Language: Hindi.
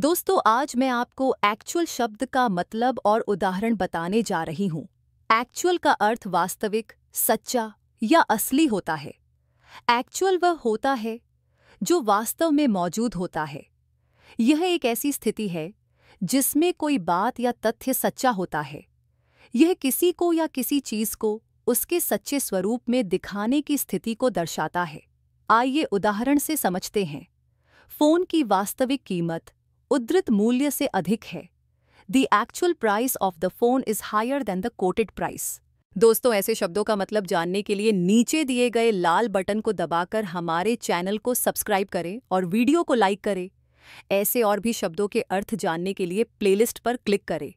दोस्तों आज मैं आपको एक्चुअल शब्द का मतलब और उदाहरण बताने जा रही हूँ एक्चुअल का अर्थ वास्तविक सच्चा या असली होता है एक्चुअल वह होता है जो वास्तव में मौजूद होता है यह एक ऐसी स्थिति है जिसमें कोई बात या तथ्य सच्चा होता है यह किसी को या किसी चीज को उसके सच्चे स्वरूप में दिखाने की स्थिति को दर्शाता है आइए उदाहरण से समझते हैं फोन की वास्तविक कीमत उद्धृत मूल्य से अधिक है the actual price of the phone is higher than the quoted price दोस्तों ऐसे शब्दों का मतलब जानने के लिए नीचे दिए गए लाल बटन को दबाकर हमारे चैनल को सब्सक्राइब करें और वीडियो को लाइक करें ऐसे और भी शब्दों के अर्थ जानने के लिए प्लेलिस्ट पर क्लिक करें